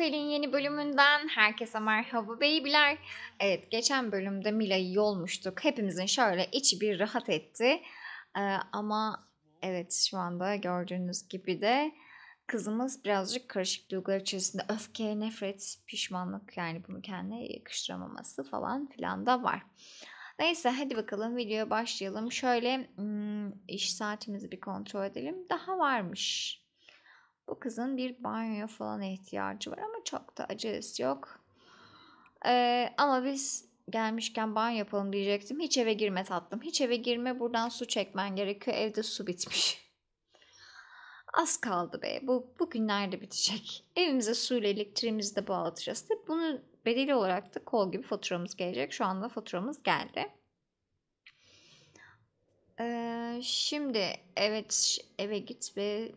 Otel'in yeni bölümünden herkese merhaba beybiler. Evet geçen bölümde Mila'yı yolmuştuk. Hepimizin şöyle içi bir rahat etti. Ee, ama evet şu anda gördüğünüz gibi de kızımız birazcık karışık duygular içerisinde. Öfke, nefret, pişmanlık yani bunu kendine yakıştıramaması falan filan da var. Neyse hadi bakalım videoya başlayalım. Şöyle hmm, iş saatimizi bir kontrol edelim. Daha varmış. Bu kızın bir banyoya falan ihtiyacı var ama çok da acelesi yok. Ee, ama biz gelmişken banyo yapalım diyecektim. Hiç eve girme tatlım. Hiç eve girme buradan su çekmen gerekiyor. Evde su bitmiş. Az kaldı be. Bu, bu günlerde bitecek. Evimize su ile elektriğimizi de bağlatacağız. Tabii bunu bedeli olarak da kol gibi faturamız gelecek. Şu anda faturamız geldi. Ee, şimdi evet eve git ve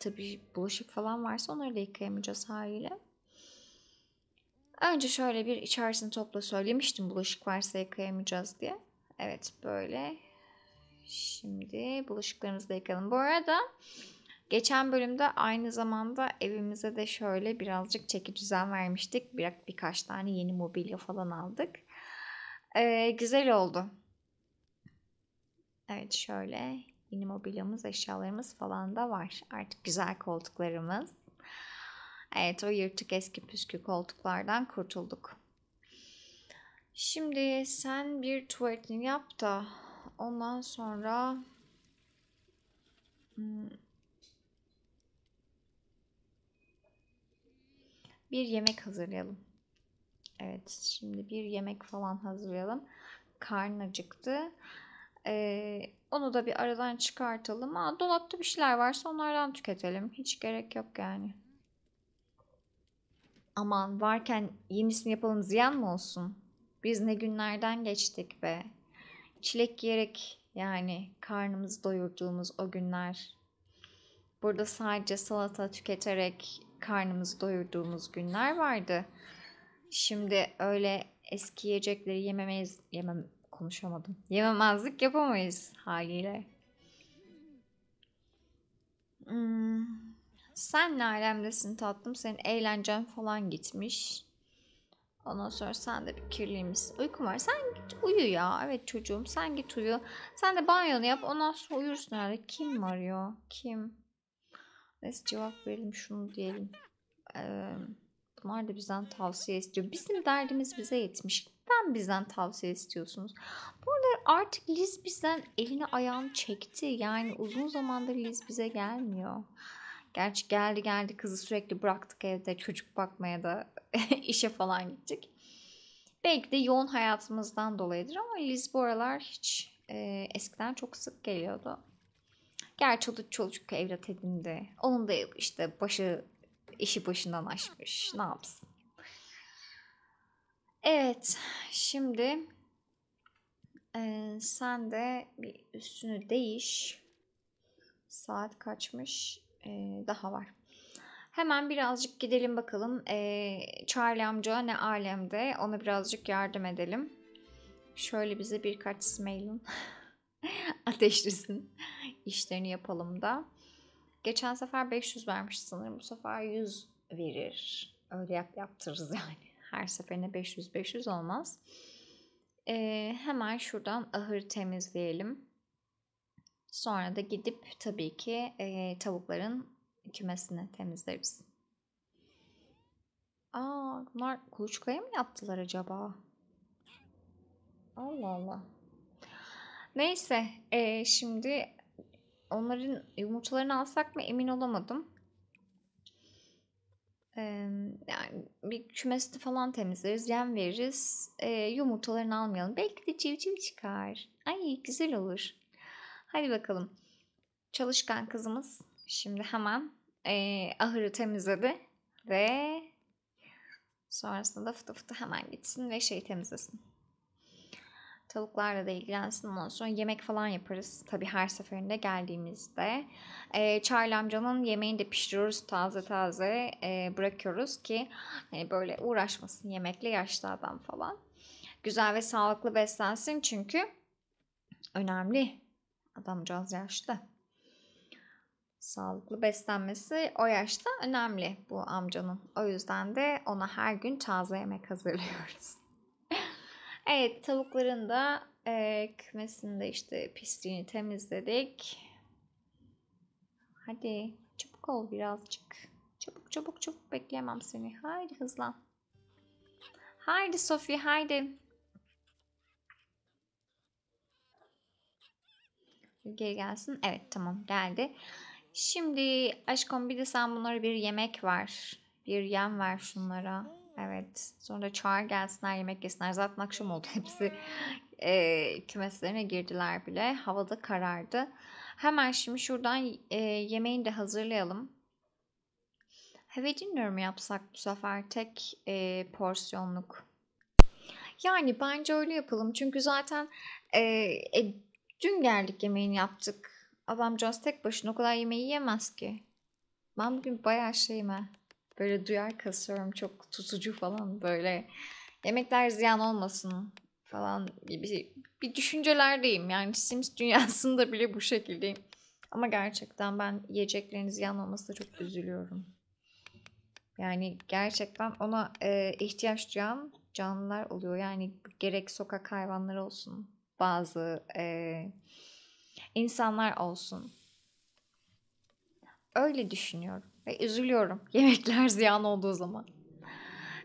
tabii bulaşık falan varsa onları da yıkayamayacağız haliyle. Önce şöyle bir içerisini topla söylemiştim bulaşık varsa yıkayamayacağız diye. Evet böyle. Şimdi bulaşıklarımızı da yıkalım. Bu arada geçen bölümde aynı zamanda evimize de şöyle birazcık çeki düzen vermiştik. Bir, birkaç tane yeni mobilya falan aldık. Ee, güzel oldu. Evet şöyle Yeni mobilyamız, eşyalarımız falan da var. Artık güzel koltuklarımız. Evet o yırtık eski püskü koltuklardan kurtulduk. Şimdi sen bir tuvaletini yap da ondan sonra hmm, bir yemek hazırlayalım. Evet şimdi bir yemek falan hazırlayalım. Karnı acıktı. Ee, onu da bir aradan çıkartalım. Aa, dolapta bir şeyler varsa onlardan tüketelim. Hiç gerek yok yani. Aman varken yenisini yapalım ziyan mı olsun? Biz ne günlerden geçtik be. Çilek yiyerek yani karnımızı doyurduğumuz o günler. Burada sadece salata tüketerek karnımızı doyurduğumuz günler vardı. Şimdi öyle eski yiyecekleri yememeyiz, yemem, konuşamadım. Yememezlik yapamayız haliyle. Hmm. Sen ne alemdesin tatlım? Senin eğlencen falan gitmiş. Ondan sonra sen de bir kirliymişsin. Uykum var. Sen git uyu ya. Evet çocuğum sen git uyu. Sen de banyonu yap. Ondan sonra uyursun herhalde. Kim arıyor? Kim? Neyse cevap verelim şunu diyelim. Ee, bunlar da bizden tavsiye istiyor. Bizim derdimiz bize yetmiş neden bizden tavsiye istiyorsunuz? Bu arada artık Liz bizden elini ayağını çekti. Yani uzun zamandır Liz bize gelmiyor. Gerçi geldi geldi kızı sürekli bıraktık evde çocuk bakmaya da işe falan gittik. Belki de yoğun hayatımızdan dolayıdır ama Liz bu aralar hiç e, eskiden çok sık geliyordu. Gerçi o da çocuk evlat edindi. Onun da işte başı işi başından aşmış. Ne yapsın? Evet, şimdi e, sen de bir üstünü değiş. Saat kaçmış? E, daha var. Hemen birazcık gidelim bakalım. E, Charlie amca ne alemde? Ona birazcık yardım edelim. Şöyle bize birkaç smeylin ateşlisin işlerini yapalım da. Geçen sefer 500 vermiş sanırım. Bu sefer 100 verir. Öyle yap yaptırırız yani. Her seferinde 500-500 olmaz. Ee, hemen şuradan ahır temizleyelim. Sonra da gidip tabii ki e, tavukların kümesini temizleriz. Aa, bunlar kuluçkaya mı yaptılar acaba? Allah Allah. Neyse, e, şimdi onların yumurtalarını alsak mı emin olamadım yani bir kümesini falan temizleriz, yem veririz. Ee, yumurtalarını almayalım. Belki de civciv çıkar. Ay güzel olur. Hadi bakalım. Çalışkan kızımız şimdi hemen e, ahırı temizledi ve sonrasında da fıtı fıtı hemen gitsin ve şey temizlesin. Tavuklarla da ilgilensin. Ondan sonra yemek falan yaparız. tabi her seferinde geldiğimizde. E, Charlie amcanın yemeğini de pişiriyoruz. Taze taze e, bırakıyoruz ki hani böyle uğraşmasın yemekle yaşlı adam falan. Güzel ve sağlıklı beslensin çünkü önemli. Adamcağız yaşlı. Sağlıklı beslenmesi o yaşta önemli bu amcanın. O yüzden de ona her gün taze yemek hazırlıyoruz. Evet tavukların da e, de işte pisliğini temizledik. Hadi çabuk ol birazcık. Çabuk çabuk çabuk bekleyemem seni. Haydi hızlan. Haydi Sofi haydi. Geri gelsin. Evet tamam geldi. Şimdi aşkım bir de sen bunlara bir yemek var, Bir yem ver şunlara. Evet. Sonra çağır gelsinler yemek yesinler. Zaten akşam oldu. Hepsi e, kümeslerine girdiler bile. Havada karardı. Hemen şimdi şuradan e, yemeğini de hazırlayalım. Hevecin dinliyorum yapsak bu sefer tek e, porsiyonluk. Yani bence öyle yapalım. Çünkü zaten e, e, dün geldik yemeğini yaptık. Adamcağız tek başına o kadar yemeği yemez ki. Ben bugün bayağı şeyime Böyle duyar kasıyorum çok tutucu falan böyle. Yemekler ziyan olmasın falan gibi bir düşüncelerdeyim. Yani Sims dünyasında bile bu şekildeyim. Ama gerçekten ben yiyeceklerin ziyan olmasına çok üzülüyorum. Yani gerçekten ona e, ihtiyaç duyan canlılar oluyor. Yani gerek sokak hayvanları olsun, bazı e, insanlar olsun. Öyle düşünüyorum. Ve üzülüyorum yemekler ziyan olduğu zaman.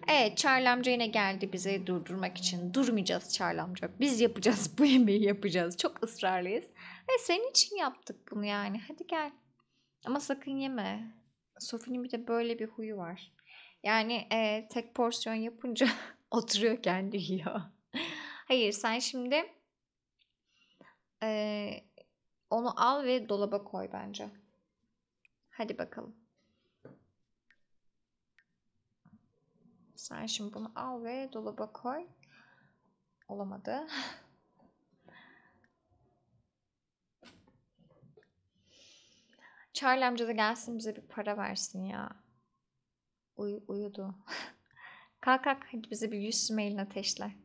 Evet Çarlamca yine geldi bize durdurmak için. Durmayacağız Çarlamca. Biz yapacağız bu yemeği yapacağız. Çok ısrarlıyız. Ve senin için yaptık bunu yani. Hadi gel. Ama sakın yeme. Sofi'nin bir de böyle bir huyu var. Yani e, tek porsiyon yapınca oturuyor kendi yiyor. Hayır sen şimdi e, onu al ve dolaba koy bence. Hadi bakalım. Sen şimdi bunu al ve dolaba koy. Olamadı. Charlie amca da gelsin bize bir para versin ya. Uy uyudu. kalk kalk hadi bize bir yüz mailin ateşle.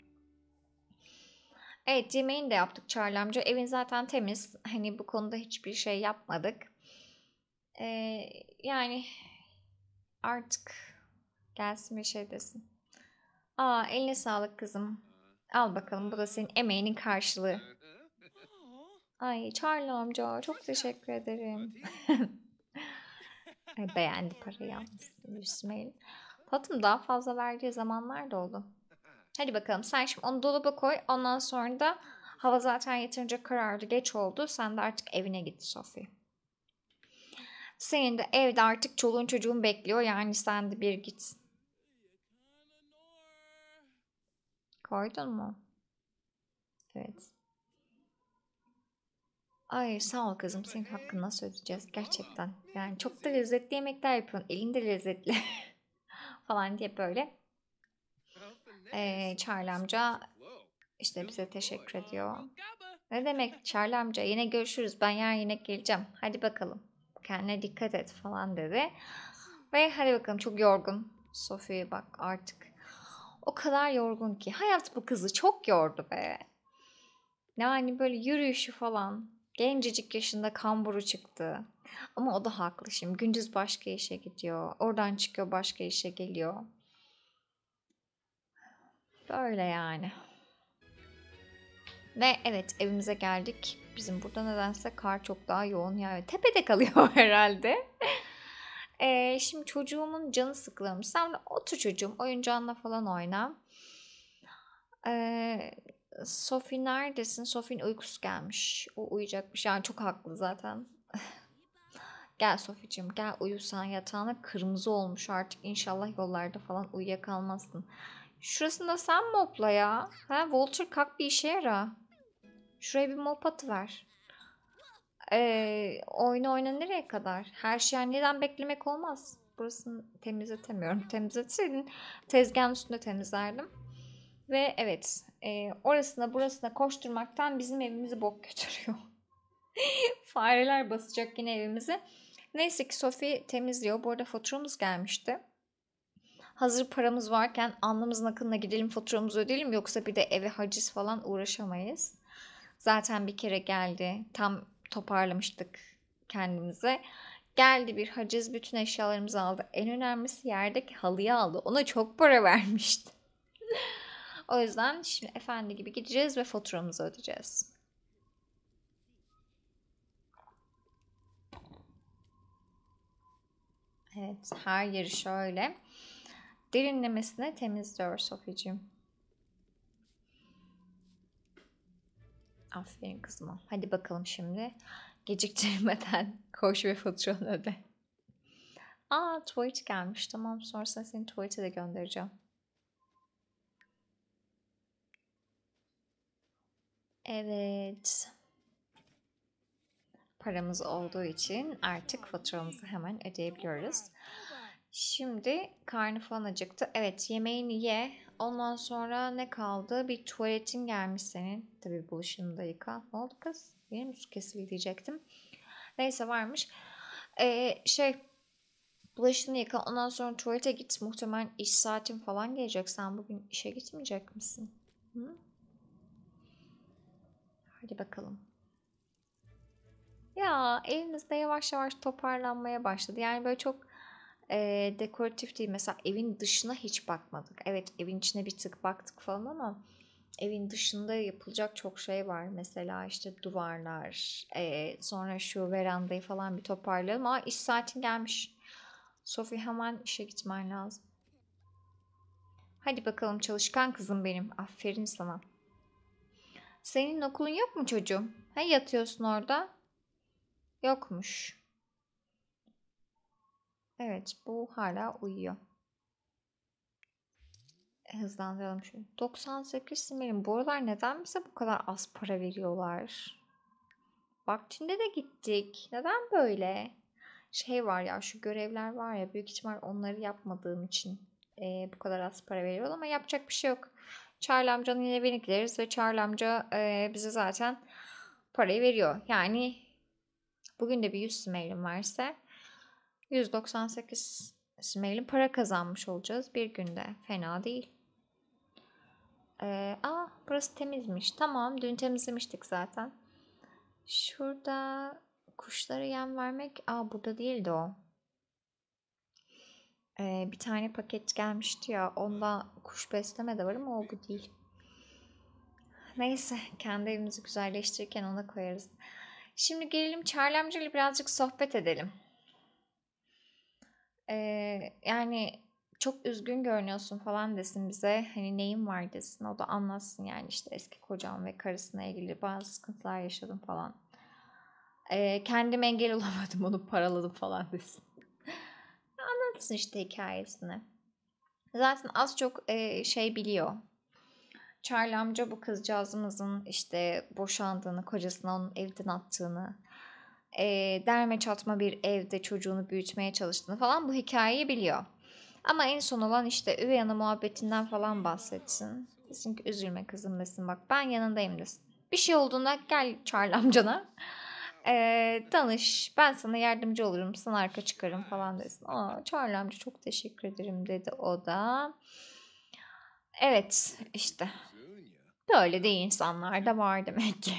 Evet yemeğini de yaptık Charlie amca. Evin zaten temiz. Hani bu konuda hiçbir şey yapmadık. Ee, yani artık Gelsin ve şey desin. Aa eline sağlık kızım. Al bakalım bu da senin emeğinin karşılığı. Ay Charlie amca çok teşekkür ederim. Ay, beğendi parayı yalnız. Gülsmeyelim. Tatlım daha fazla verdiği zamanlar da oldu. Hadi bakalım sen şimdi onu dolaba koy. Ondan sonra da hava zaten yeterince karardı. Geç oldu. Sen de artık evine git Sophie. Senin de evde artık çoluğun çocuğun bekliyor. Yani sen de bir gitsin. Koydun mu? Evet. Ay sağ ol kızım. Senin hakkını nasıl ödeyeceğiz gerçekten. Yani çok da lezzetli yemekler yapıyorsun. Elinde lezzetli falan diye böyle. Ee, Charlie amca işte bize teşekkür ediyor. Ne demek Charlie amca yine görüşürüz. Ben yarın yine geleceğim. Hadi bakalım. Kendine dikkat et falan dedi. Ve hadi bakalım çok yorgun. Sophie'ye bak artık o kadar yorgun ki. Hayat bu kızı çok yordu be. Yani böyle yürüyüşü falan. Gencecik yaşında kamburu çıktı. Ama o da haklı şimdi. Gündüz başka işe gidiyor. Oradan çıkıyor başka işe geliyor. Böyle yani. Ve evet evimize geldik. Bizim burada nedense kar çok daha yoğun. Yani tepede kalıyor herhalde e, şimdi çocuğumun canı sıkılıyormuş. Sen otur çocuğum oyuncağınla falan oyna. E, Sophie neredesin? Sophie'nin uykusu gelmiş. O uyuyacakmış. Yani çok haklı zaten. gel Sofi'cim gel uyusan yatağına kırmızı olmuş artık. İnşallah yollarda falan uyuyakalmazsın. Şurasında sen mopla ya. Ha, Walter kalk bir işe yara. Şuraya bir mop atıver. ver. Ee, oyun oyna nereye kadar? Her şey anneden beklemek olmaz. Burasını temizletemiyorum. Temizletseydin tezgahın üstünde temizlerdim. Ve evet e, orasına burasına koşturmaktan bizim evimizi bok götürüyor. Fareler basacak yine evimizi. Neyse ki Sophie temizliyor. Bu arada faturamız gelmişti. Hazır paramız varken alnımızın akınına gidelim faturamızı ödeyelim yoksa bir de eve haciz falan uğraşamayız. Zaten bir kere geldi. Tam toparlamıştık kendimize. Geldi bir haciz bütün eşyalarımızı aldı. En önemlisi yerdeki halıyı aldı. Ona çok para vermişti. o yüzden şimdi efendi gibi gideceğiz ve faturamızı ödeyeceğiz. Evet her yeri şöyle derinlemesine temizliyor Sofi'cim. Aferin kızma. Hadi bakalım şimdi. Geciktirmeden koş ve faturanı öde. Aa tuvalet gelmiş. Tamam sonrasında seni tuvalete de göndereceğim. Evet. Paramız olduğu için artık faturamızı hemen ödeyebiliyoruz. Şimdi karnı falan acıktı. Evet yemeğini ye. Ondan sonra ne kaldı? Bir tuvaletin gelmiş senin. Tabii bulaşığını da yıka. Ne oldu kız? Yeni mi su kesildi diyecektim. Neyse varmış. Ee, şey bulaşını yıka. Ondan sonra tuvalete git. Muhtemelen iş saatin falan gelecek. Sen bugün işe gitmeyecek misin? Hı? Hadi bakalım. Ya elimizde yavaş yavaş toparlanmaya başladı. Yani böyle çok e, dekoratif değil. Mesela evin dışına hiç bakmadık. Evet evin içine bir tık baktık falan ama evin dışında yapılacak çok şey var. Mesela işte duvarlar, e, sonra şu verandayı falan bir toparlayalım. Aa iş saatin gelmiş. Sofi hemen işe gitmen lazım. Hadi bakalım çalışkan kızım benim. Aferin sana. Senin okulun yok mu çocuğum? Ha yatıyorsun orada? Yokmuş. Evet bu hala uyuyor. Hızlandıralım şunu. 98 simelim. Bu aralar neden bize bu kadar az para veriyorlar? Bak de gittik. Neden böyle? Şey var ya şu görevler var ya büyük ihtimal onları yapmadığım için e, bu kadar az para veriyor ama yapacak bir şey yok. Charlie amcanın evine gideriz ve Charlie amca e, bize zaten parayı veriyor. Yani bugün de bir 100 simelim varsa 198 mailin para kazanmış olacağız bir günde. Fena değil. Ee, aa burası temizmiş. Tamam dün temizlemiştik zaten. Şurada kuşlara yem vermek. Aa burada değildi o. Ee, bir tane paket gelmişti ya. Onda kuş besleme de var ama o bu değil. Neyse kendi evimizi güzelleştirirken ona koyarız. Şimdi gelelim Çarlemci birazcık sohbet edelim e, yani çok üzgün görünüyorsun falan desin bize. Hani neyin var desin. O da anlatsın yani işte eski kocam ve karısına ilgili bazı sıkıntılar yaşadım falan. E, kendim engel olamadım onu paraladım falan desin. anlatsın işte hikayesini. Zaten az çok e, şey biliyor. Charlie amca bu kızcağızımızın işte boşandığını, kocasına onun evden attığını, e, derme çatma bir evde çocuğunu büyütmeye çalıştığını falan bu hikayeyi biliyor. Ama en son olan işte üvey ana muhabbetinden falan bahsetsin. Desin ki üzülme kızım desin bak ben yanındayım desin. Bir şey olduğunda gel Charlie amcana. E, tanış ben sana yardımcı olurum sana arka çıkarım falan desin. Aa Charlie amca çok teşekkür ederim dedi o da. Evet işte böyle de insanlar da var demek ki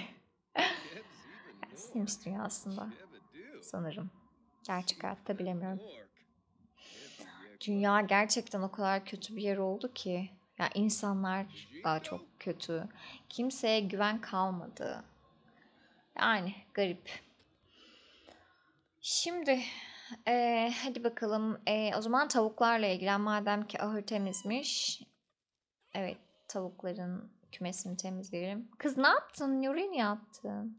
istemiştir ya aslında. Sanırım. Gerçek hayatta bilemiyorum. Dünya gerçekten o kadar kötü bir yer oldu ki. Ya yani insanlar daha çok kötü. Kimseye güven kalmadı. Yani garip. Şimdi ee, hadi bakalım. Ee, o zaman tavuklarla ilgilen. Madem ki ahır temizmiş. Evet tavukların kümesini temizleyelim. Kız ne yaptın? Yuri ne yaptın?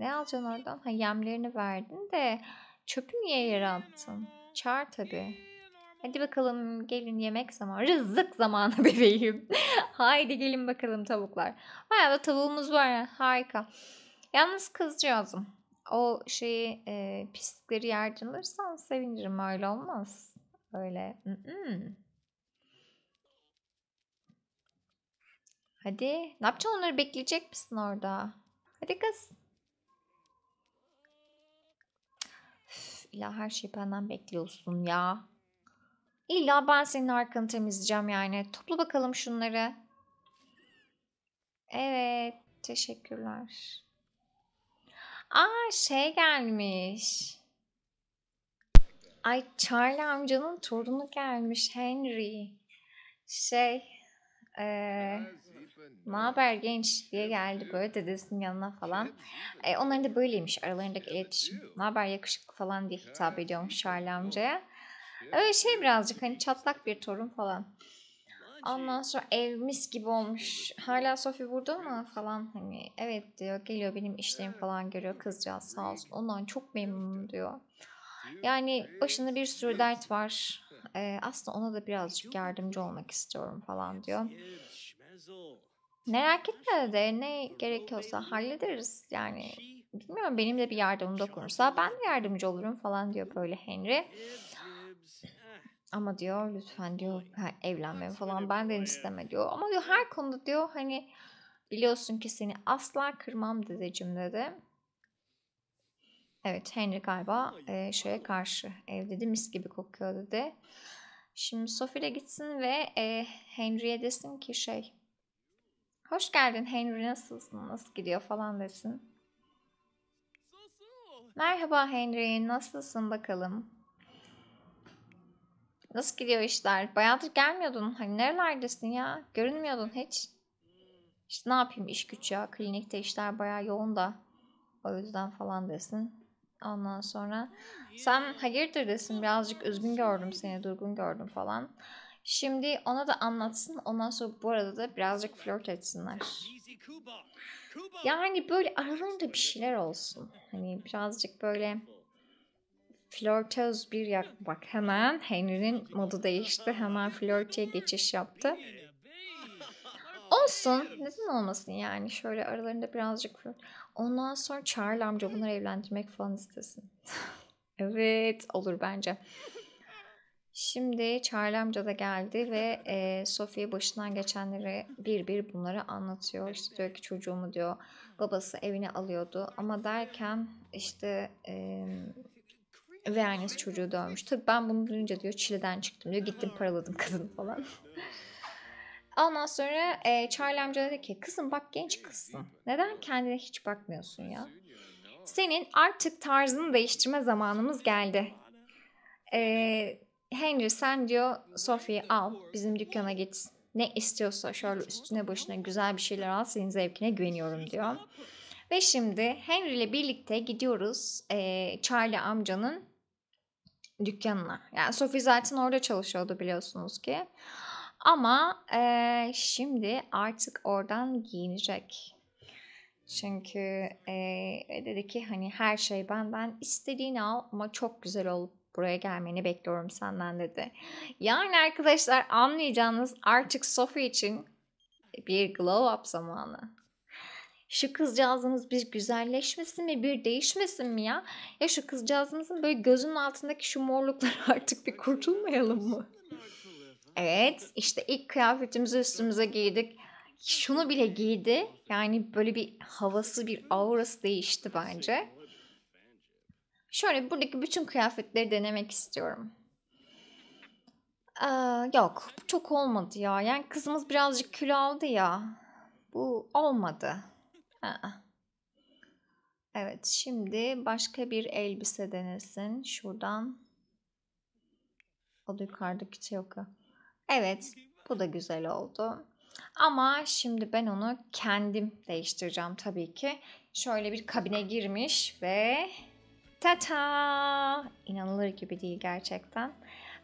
Ne alacaksın oradan? Ha yemlerini verdin de çöpü niye yere attın? Çağır tabii. Hadi bakalım gelin yemek zamanı. Rızık zamanı bebeğim. Haydi gelin bakalım tavuklar. Baya da tavuğumuz var. Ya. Harika. Yalnız kızcağızım. O şeyi e, pislikleri yardırırsan sevinirim. Öyle olmaz. Öyle. Mm-mm. Hadi. Ne yapacaksın onları bekleyecek misin orada? Hadi kız. İlla her şeyi benden bekliyorsun ya. İlla ben senin arkanı temizleyeceğim yani. Topla bakalım şunları. Evet. Teşekkürler. Aa şey gelmiş. Ay Charlie amcanın torunu gelmiş Henry. Şey. Eee ne haber genç diye geldi böyle dedesinin yanına falan. E, onların da böyleymiş aralarındaki iletişim. Ne haber yakışıklı falan diye hitap ediyormuş Charlie amcaya. Öyle şey birazcık hani çatlak bir torun falan. Ondan sonra ev mis gibi olmuş. Hala Sofi burada mı falan hani evet diyor geliyor benim işlerimi falan görüyor kızcağız sağ olsun. Ondan çok memnunum diyor. Yani başında bir sürü dert var. Ee, aslında ona da birazcık yardımcı olmak istiyorum falan diyor. Merak etme de ne gerekiyorsa hallederiz. Yani şey bilmiyorum benim de bir yardım dokunursa ben de yardımcı olurum falan diyor böyle Henry. Eh. Ama diyor lütfen diyor evlenme falan ben de isteme diyor. Ama diyor her konuda diyor hani biliyorsun ki seni asla kırmam dedeciğim dedi. Evet Henry galiba e, şeye karşı ev dedi mis gibi kokuyor dedi. Şimdi Sophie de gitsin ve e, Henry'e desin ki şey Hoş geldin Henry nasılsın? Nasıl gidiyor falan desin. Merhaba Henry nasılsın bakalım? Nasıl gidiyor işler? Bayağıdır gelmiyordun. Hani nerelerdesin ya? Görünmüyordun hiç. İşte ne yapayım iş güç ya. Klinikte işler bayağı yoğun da. O yüzden falan desin. Ondan sonra sen hayırdır desin. Birazcık üzgün gördüm seni. Durgun gördüm falan. Şimdi ona da anlatsın. Ondan sonra bu arada da birazcık flört etsinler. Ya böyle aralarında bir şeyler olsun. Hani birazcık böyle flörtöz bir yak. Bak hemen Henry'nin modu değişti. Hemen flörte geçiş yaptı. Olsun. Neden olmasın yani? Şöyle aralarında birazcık flört. Ondan sonra Charlie amca bunları evlendirmek falan istesin. evet olur bence. Şimdi Çağrı amca da geldi ve e, Sofi'ye başından geçenleri bir bir bunları anlatıyor. İşte diyor ki çocuğumu diyor babası evine alıyordu ama derken işte e, ve annesi çocuğu dövmüş. Tabii ben bunu duyunca diyor çileden çıktım diyor gittim paraladım kadın falan. Ondan sonra e, Charlie amca dedi ki kızım bak genç kızsın. Neden kendine hiç bakmıyorsun ya? Senin artık tarzını değiştirme zamanımız geldi. Eee Henry sen diyor Sophie'yi al bizim dükkana git. Ne istiyorsa şöyle üstüne başına güzel bir şeyler al senin zevkine güveniyorum diyor. Ve şimdi Henry ile birlikte gidiyoruz e, Charlie amcanın dükkanına. Yani Sophie zaten orada çalışıyordu biliyorsunuz ki. Ama e, şimdi artık oradan giyinecek. Çünkü e, dedi ki hani her şey benden istediğini al ama çok güzel olup Buraya gelmeni bekliyorum senden dedi. Yani arkadaşlar anlayacağınız artık Sophie için bir glow up zamanı. Şu kızcağızımız bir güzelleşmesin mi, bir değişmesin mi ya? Ya şu kızcağızımızın böyle gözünün altındaki şu morluklar artık bir kurtulmayalım mı? Evet, işte ilk kıyafetimizi üstümüze giydik. Şunu bile giydi. Yani böyle bir havası, bir aurası değişti bence. Şöyle buradaki bütün kıyafetleri denemek istiyorum. Ee, yok çok olmadı ya. Yani kızımız birazcık kilo aldı ya. Bu olmadı. Aa. Evet şimdi başka bir elbise denesin. Şuradan. O da yukarıdaki şey yok ya. Evet bu da güzel oldu. Ama şimdi ben onu kendim değiştireceğim tabii ki. Şöyle bir kabine girmiş ve Tata! inanılır gibi değil gerçekten.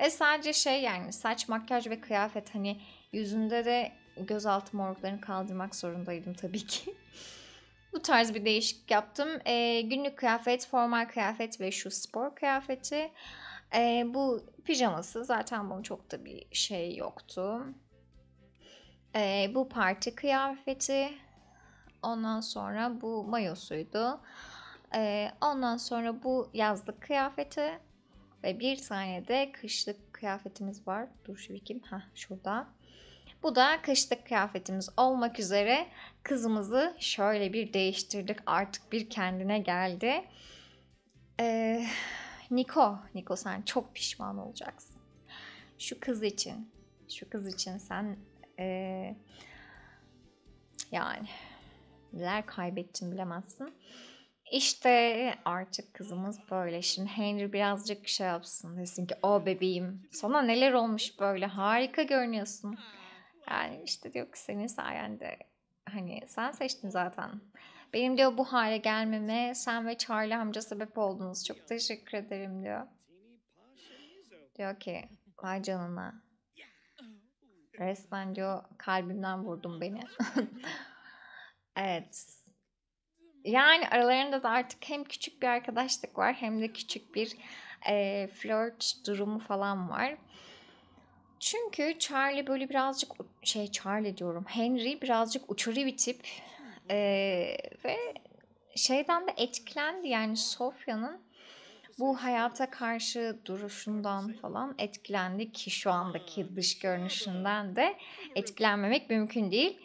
Ve sadece şey yani saç, makyaj ve kıyafet hani yüzünde de gözaltı morglarını kaldırmak zorundaydım tabii ki. Bu tarz bir değişik yaptım. Ee, günlük kıyafet, formal kıyafet ve şu spor kıyafeti. Ee, bu pijaması zaten bunun çok da bir şey yoktu. Ee, bu parti kıyafeti. Ondan sonra bu mayosuydu. Ee, ondan sonra bu yazlık kıyafeti ve bir tane de kışlık kıyafetimiz var. Dur şu bakayım. Heh, şurada. Bu da kışlık kıyafetimiz olmak üzere kızımızı şöyle bir değiştirdik. Artık bir kendine geldi. Ee, Niko, Niko sen çok pişman olacaksın. Şu kız için, şu kız için sen ee, yani neler kaybettin bilemezsin. İşte artık kızımız böyle. Şimdi Henry birazcık şey yapsın desin ki o bebeğim sana neler olmuş böyle harika görünüyorsun. Yani işte diyor ki senin sayende hani sen seçtin zaten. Benim diyor bu hale gelmeme sen ve Charlie amca sebep oldunuz. Çok teşekkür ederim diyor. Diyor ki vay canına. Resmen diyor kalbimden vurdun beni. evet yani aralarında da artık hem küçük bir arkadaşlık var hem de küçük bir e, flört durumu falan var. Çünkü Charlie böyle birazcık şey Charlie diyorum Henry birazcık uçarı bir tip e, ve şeyden de etkilendi yani Sofya'nın bu hayata karşı duruşundan falan etkilendi ki şu andaki dış görünüşünden de etkilenmemek mümkün değil.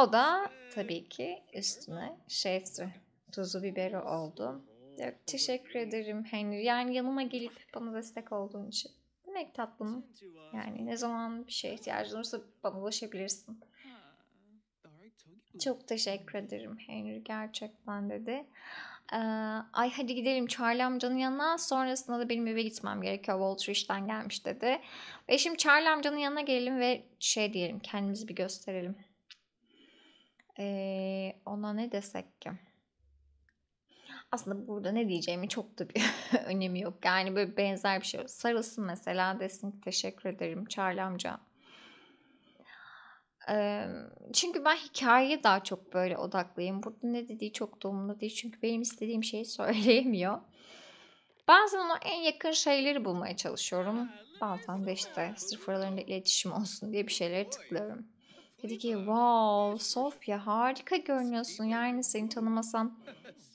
O da tabii ki üstüne şefti. Tuzu biberi oldu. Diyor, teşekkür ederim Henry. Yani yanıma gelip bana destek olduğun için. Demek tatlım. Yani ne zaman bir şeye ihtiyacın olursa bana ulaşabilirsin. Çok teşekkür ederim Henry gerçekten dedi. Ee, ay hadi gidelim Charlie amcanın yanına sonrasında da benim eve gitmem gerekiyor Walter işten gelmiş dedi. Ve şimdi Charlie amcanın yanına gelelim ve şey diyelim kendimizi bir gösterelim. Ee, ona ne desek ki? Aslında burada ne diyeceğimi çok da bir önemi yok. Yani böyle benzer bir şey. Sarılsın mesela desin ki teşekkür ederim Çağlamca. Ee, çünkü ben hikayeye daha çok böyle odaklıyım. Burada ne dediği çok da umurumda değil. Çünkü benim istediğim şeyi söyleyemiyor. Bazen ona en yakın şeyleri bulmaya çalışıyorum. Bazen de işte sırf aralarında iletişim olsun diye bir şeylere tıklıyorum. Dedi ki wow Sofya harika görünüyorsun yani seni tanımasam.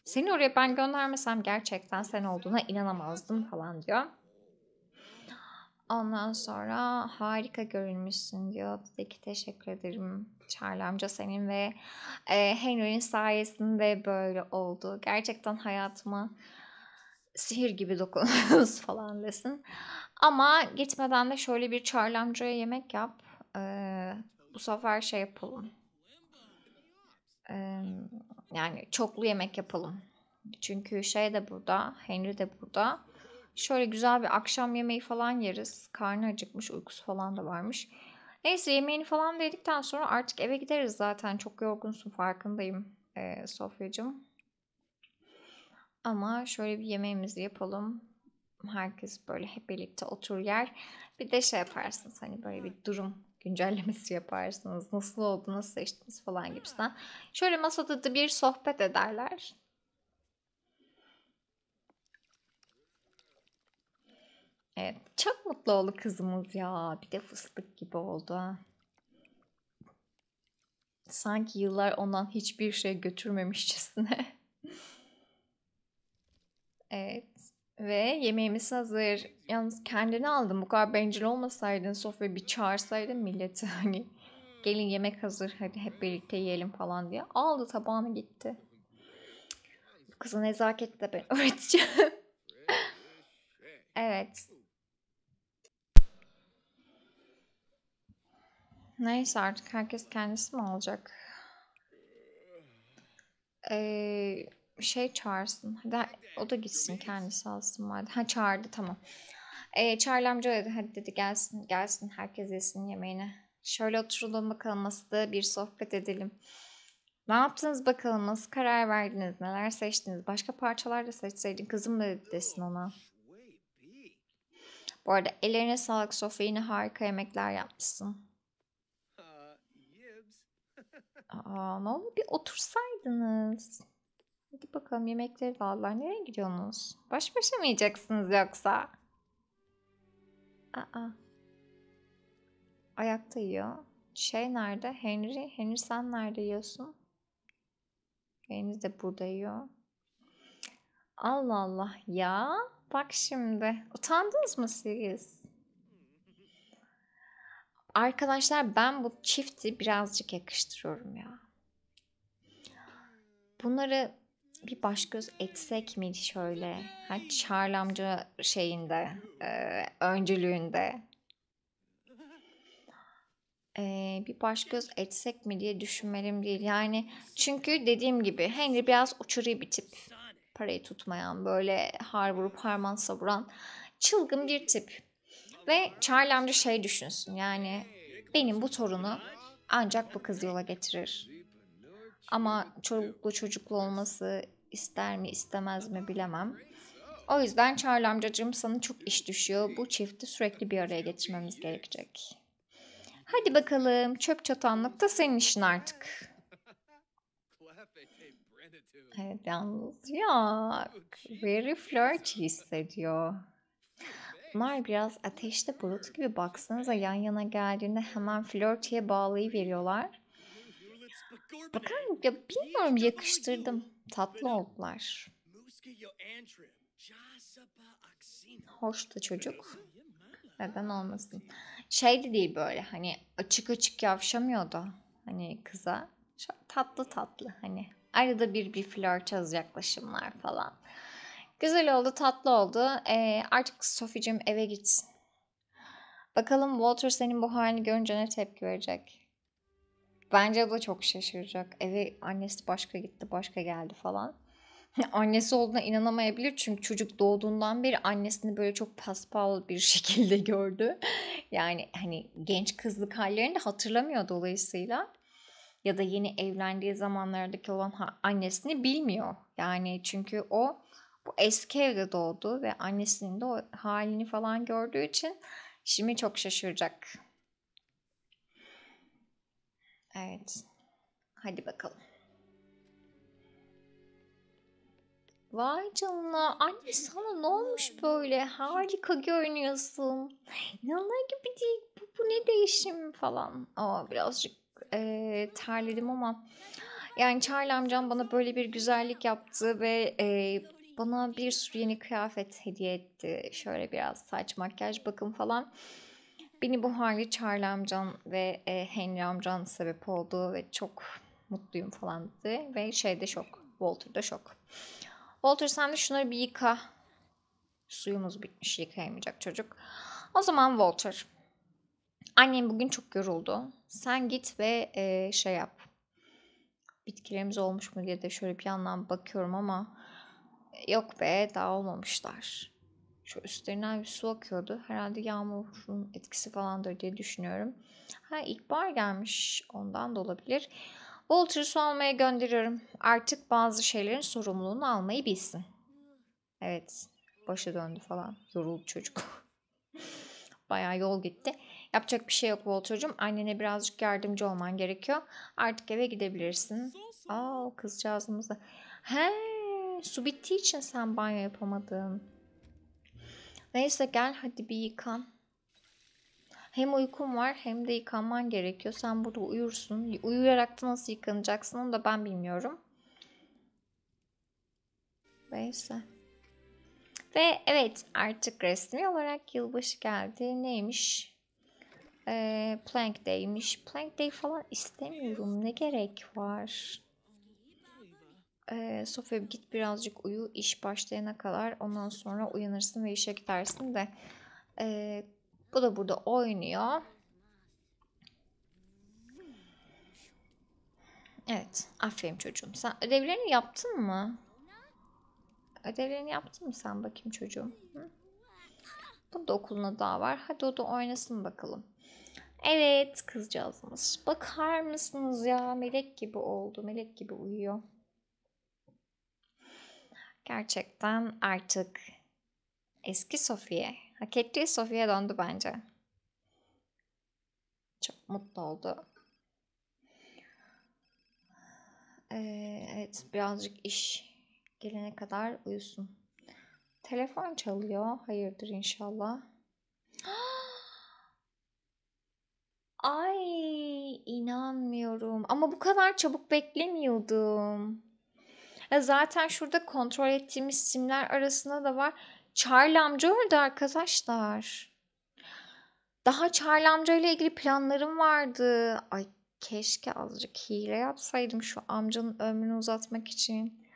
Seni oraya ben göndermesem gerçekten sen olduğuna inanamazdım falan diyor. Ondan sonra harika görünmüşsün diyor. Dedi ki teşekkür ederim Charlie amca senin ve e, Henry'nin sayesinde böyle oldu. Gerçekten hayatıma sihir gibi dokunuyoruz falan desin. Ama gitmeden de şöyle bir Charlie amcaya yemek yap. E, bu sefer şey yapalım. Ee, yani çoklu yemek yapalım. Çünkü şey de burada, Henry de burada. Şöyle güzel bir akşam yemeği falan yeriz. Karnı acıkmış, uykusu falan da varmış. Neyse yemeğini falan dedikten sonra artık eve gideriz zaten. Çok yorgunsun farkındayım e, Sofya'cığım. Ama şöyle bir yemeğimizi yapalım. Herkes böyle hep birlikte otur yer. Bir de şey yaparsın hani böyle bir durum güncellemesi yaparsınız. Nasıl oldu, nasıl seçtiniz falan gibisinden. Şöyle masada da bir sohbet ederler. Evet, çok mutlu oldu kızımız ya. Bir de fıstık gibi oldu. Sanki yıllar ondan hiçbir şey götürmemişçesine. evet. Ve yemeğimiz hazır. Yalnız kendini aldım. Bu kadar bencil olmasaydın sofraya bir çağırsaydın milleti hani. Gelin yemek hazır hadi hep birlikte yiyelim falan diye. Aldı tabağını gitti. Bu kızı nezaketle de ben öğreteceğim. evet. Neyse artık herkes kendisi mi alacak? Eee şey çağırsın. Hadi o da gitsin kendisi alsın madem. Ha çağırdı tamam. E, Charlie amca dedi hadi dedi gelsin gelsin herkes yesin yemeğini. Şöyle oturalım bakalım da bir sohbet edelim. Ne yaptınız bakalım nasıl karar verdiniz neler seçtiniz başka parçalar da seçseydin kızım da desin ona. Bu arada ellerine sağlık Sofya yine harika yemekler yapmışsın. Aa ne oldu bir otursaydınız. Hadi bakalım yemekleri bağlar. Nereye gidiyorsunuz? Baş başa mı yiyeceksiniz yoksa? Aa. Ayakta yiyor. Şey nerede? Henry. Henry sen nerede yiyorsun? Henry de burada yiyor. Allah Allah ya. Bak şimdi. Utandınız mı siz? Arkadaşlar ben bu çifti birazcık yakıştırıyorum ya. Bunları bir baş göz etsek mi şöyle? Ha, çarlamcı şeyinde, e, öncülüğünde. E, bir baş göz etsek mi diye düşünmelim değil. Yani çünkü dediğim gibi Henry biraz uçuri bir tip. Parayı tutmayan, böyle har vurup harman savuran çılgın bir tip. Ve çarlamcı şey düşünsün yani benim bu torunu ancak bu kız yola getirir ama çocuklu çocuklu olması ister mi istemez mi bilemem. O yüzden Charlie amcacığım sana çok iş düşüyor. Bu çifti sürekli bir araya getirmemiz gerekecek. Hadi bakalım çöp çatanlık da senin işin artık. Evet yalnız ya very flirty hissediyor. Bunlar biraz ateşte bulut gibi baksanıza yan yana geldiğinde hemen flörtiye veriyorlar. Bakın Ya bilmiyorum yakıştırdım. Tatlı oldular. Hoş da çocuk. Neden olmasın? Şey de değil böyle hani açık açık yavşamıyor hani kıza. Tatlı tatlı hani. Arada bir bir az yaklaşımlar falan. Güzel oldu, tatlı oldu. Ee, artık Soficim eve gitsin. Bakalım Walter senin bu halini görünce ne tepki verecek? Bence o da çok şaşıracak. Eve annesi başka gitti, başka geldi falan. annesi olduğuna inanamayabilir çünkü çocuk doğduğundan beri annesini böyle çok paspal bir şekilde gördü. yani hani genç kızlık hallerini de hatırlamıyor dolayısıyla. Ya da yeni evlendiği zamanlardaki olan annesini bilmiyor. Yani çünkü o bu eski evde doğdu ve annesinin de o halini falan gördüğü için şimdi çok şaşıracak. Evet. Hadi bakalım. Vay canına anne sana ne olmuş böyle harika görünüyorsun. İnanılır gibi değil bu, bu ne değişim falan. Aa, birazcık e, terledim ama yani Charlie amcam bana böyle bir güzellik yaptı ve e, bana bir sürü yeni kıyafet hediye etti. Şöyle biraz saç makyaj bakım falan. Beni bu hali Charlie amcan ve e, Henry amcan sebep oldu ve çok mutluyum falan dedi. Ve şeyde şok. Walter da şok. Walter sen de şunları bir yıka. Suyumuz bitmiş yıkayamayacak çocuk. O zaman Walter. Annem bugün çok yoruldu. Sen git ve e, şey yap. Bitkilerimiz olmuş mu diye de şöyle bir yandan bakıyorum ama yok be daha olmamışlar. Şu üstlerinden bir su akıyordu. Herhalde yağmurun etkisi falandır diye düşünüyorum. Ha ilkbahar gelmiş ondan da olabilir. Walter'ı su almaya gönderiyorum. Artık bazı şeylerin sorumluluğunu almayı bilsin. Evet başı döndü falan. Yoruldu çocuk. Bayağı yol gitti. Yapacak bir şey yok Walter'cığım. Annene birazcık yardımcı olman gerekiyor. Artık eve gidebilirsin. Aa kızcağızımız da. He su bittiği için sen banyo yapamadın. Neyse gel hadi bir yıkan. Hem uykum var hem de yıkanman gerekiyor. Sen burada uyursun. Uyuyarak da nasıl yıkanacaksın onu da ben bilmiyorum. Neyse. Ve evet artık resmi olarak yılbaşı geldi. Neymiş? Ee, Plank Day'miş. Plank Day falan istemiyorum. Ne gerek var? e, ee, Sofya git birazcık uyu iş başlayana kadar ondan sonra uyanırsın ve işe gidersin de e, bu da burada oynuyor. Evet. Aferin çocuğum. Sen ödevlerini yaptın mı? Ödevlerini yaptın mı sen bakayım çocuğum? Hı? Bunda okuluna daha var. Hadi o da oynasın bakalım. Evet kızcağızımız. Bakar mısınız ya melek gibi oldu. Melek gibi uyuyor. Gerçekten artık eski Sofiye, hak ettiği Sofiye döndü bence. Çok mutlu oldu. Ee, evet birazcık iş gelene kadar uyusun. Telefon çalıyor. Hayırdır inşallah. Ay inanmıyorum. Ama bu kadar çabuk beklemiyordum. Ve zaten şurada kontrol ettiğimiz simler arasında da var. Çarlamcı orada arkadaşlar. Daha çarlamca ile ilgili planlarım vardı. Ay keşke azıcık hile yapsaydım şu amcanın ömrünü uzatmak için.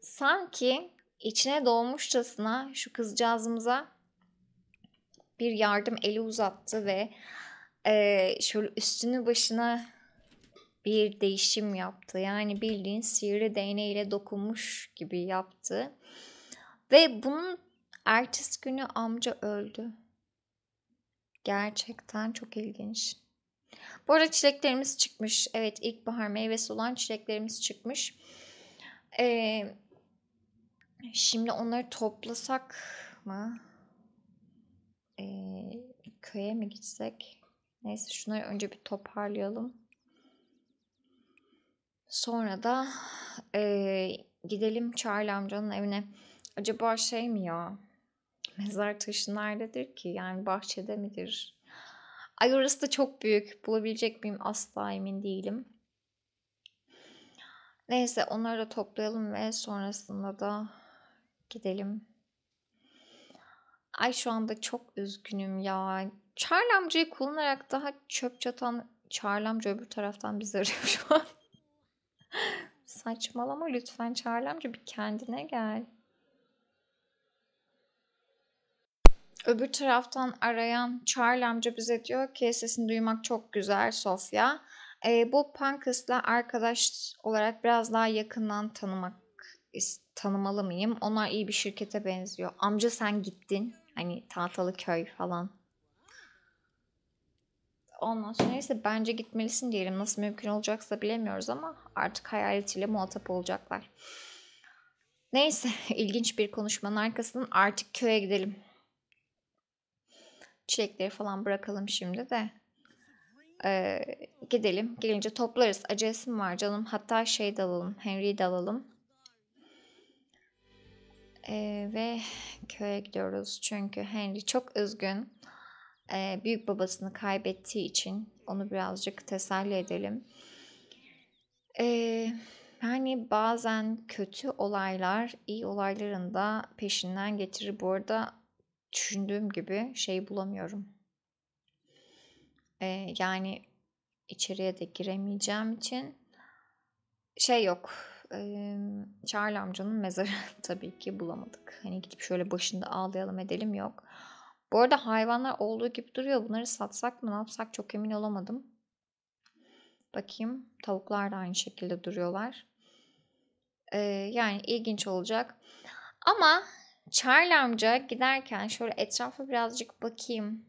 Sanki içine doğmuşçasına şu kızcağızımıza bir yardım eli uzattı ve e, şöyle üstünü başına bir değişim yaptı. Yani bildiğin sihirli DNA ile dokunmuş gibi yaptı. Ve bunun ertesi günü amca öldü. Gerçekten çok ilginç. Bu arada çileklerimiz çıkmış. Evet ilkbahar meyvesi olan çileklerimiz çıkmış. Ee, şimdi onları toplasak mı? Ee, köye mi gitsek? Neyse şunları önce bir toparlayalım. Sonra da e, gidelim Charlie amcanın evine. Acaba şey mi ya? Mezar taşı nerededir ki? Yani bahçede midir? Ay orası da çok büyük. Bulabilecek miyim asla emin değilim. Neyse onları da toplayalım ve sonrasında da gidelim. Ay şu anda çok üzgünüm ya. Charlie amcayı kullanarak daha çöp çatan Charlie amca öbür taraftan bizi arıyor şu an. Saçmalama lütfen Çağrılamcı bir kendine gel. Öbür taraftan arayan amca bize diyor ki sesini duymak çok güzel Sofya. E, bu Pankas'la arkadaş olarak biraz daha yakından tanımak tanımalı mıyım? Onlar iyi bir şirkete benziyor. Amca sen gittin. Hani tahtalı köy falan Ondan sonra ise bence gitmelisin diyelim. Nasıl mümkün olacaksa bilemiyoruz ama artık hayaletiyle muhatap olacaklar. Neyse ilginç bir konuşmanın arkasından artık köye gidelim. Çilekleri falan bırakalım şimdi de. Ee, gidelim. Gelince toplarız. Acesim var canım. Hatta şey de alalım. Henry'i de alalım. Ee, ve köye gidiyoruz. Çünkü Henry çok üzgün e, büyük babasını kaybettiği için onu birazcık teselli edelim. E, yani bazen kötü olaylar iyi olayların da peşinden getirir. Bu arada düşündüğüm gibi şey bulamıyorum. E, yani içeriye de giremeyeceğim için şey yok. Ee, Charlie amcanın mezarı tabii ki bulamadık. Hani gidip şöyle başında ağlayalım edelim yok. Bu arada hayvanlar olduğu gibi duruyor. Bunları satsak mı ne yapsak çok emin olamadım. Bakayım. Tavuklar da aynı şekilde duruyorlar. Ee, yani ilginç olacak. Ama Charlie amca giderken şöyle etrafa birazcık bakayım.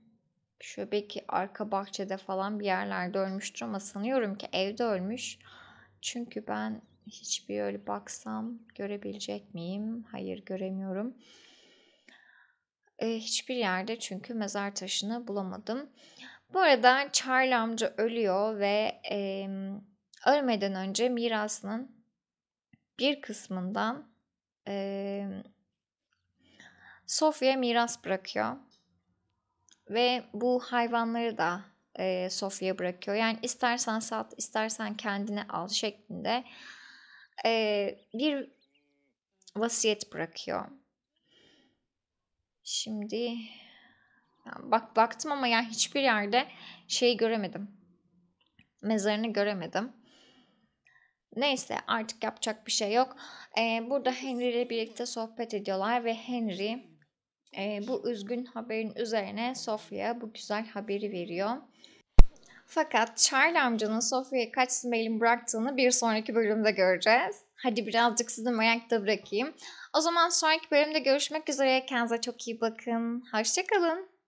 Şöyle belki arka bahçede falan bir yerlerde ölmüştür ama sanıyorum ki evde ölmüş. Çünkü ben hiçbir öyle baksam görebilecek miyim? Hayır göremiyorum hiçbir yerde çünkü mezar taşını bulamadım. Bu arada Charlie amca ölüyor ve e, ölmeden önce mirasının bir kısmından e, Sofya miras bırakıyor. Ve bu hayvanları da e, Sofya bırakıyor. Yani istersen sat, istersen kendine al şeklinde e, bir vasiyet bırakıyor. Şimdi bak baktım ama yani hiçbir yerde şey göremedim. Mezarını göremedim. Neyse artık yapacak bir şey yok. Ee, burada Henry ile birlikte sohbet ediyorlar ve Henry e, bu üzgün haberin üzerine Sofya'ya bu güzel haberi veriyor. Fakat Charlie amcanın Sofya'ya kaç mailin bıraktığını bir sonraki bölümde göreceğiz. Hadi birazcık sizi merakta bırakayım. O zaman sonraki bölümde görüşmek üzere. Kendinize çok iyi bakın. Hoşçakalın.